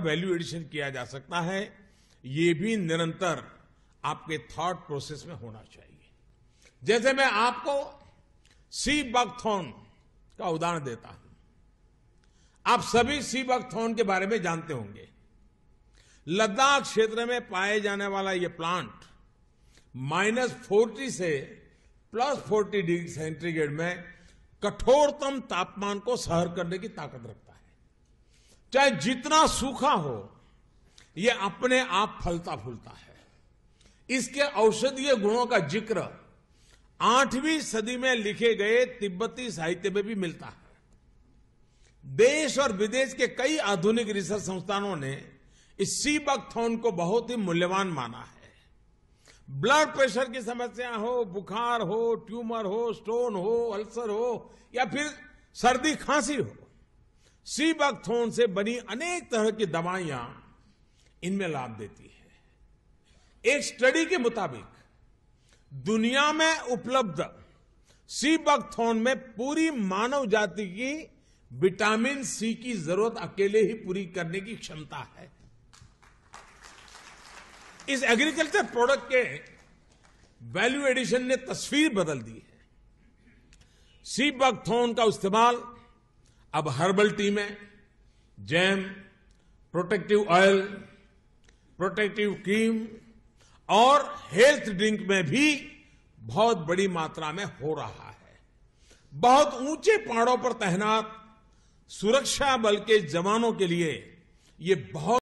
value addition किया जा सकता है ये भी निरंतर आपके थॉट प्रोसेस में होना चाहिए जैसे मैं आपको सी बकथॉन का उदाहरण देता हूं आप सभी सी बकथॉन के बारे में जानते होंगे लद्दाख क्षेत्र में पाए जाने वाला यह प्लांट माइनस फोर्टी से प्लस फोर्टी डिग्री सेंटीग्रेड में कठोरतम तापमान को सहर करने की ताकत रखता है चाहे जितना सूखा हो ये अपने आप फलता फूलता है इसके औषधीय गुणों का जिक्र आठवीं सदी में लिखे गए तिब्बती साहित्य में भी मिलता है देश और विदेश के कई आधुनिक रिसर्च संस्थानों ने इस सी बकथोन को बहुत ही मूल्यवान माना है ब्लड प्रेशर की समस्या हो बुखार हो ट्यूमर हो स्टोन हो अल्सर हो या फिर सर्दी खांसी हो बकथोन से बनी अनेक तरह की दवाइयां इनमें लाभ देती है एक स्टडी के मुताबिक दुनिया में उपलब्ध बकथोन में पूरी मानव जाति की विटामिन सी की जरूरत अकेले ही पूरी करने की क्षमता है इस एग्रीकल्चर प्रोडक्ट के वैल्यू एडिशन ने तस्वीर बदल दी है सी बकथोन का इस्तेमाल अब हर्बल टी में jam protective oil protective cream और हेल्थ ड्रिंक में भी बहुत बड़ी मात्रा में हो रहा है बहुत ऊंचे पहाड़ों पर तैनात सुरक्षा बल के जवानों के लिए ये बहुत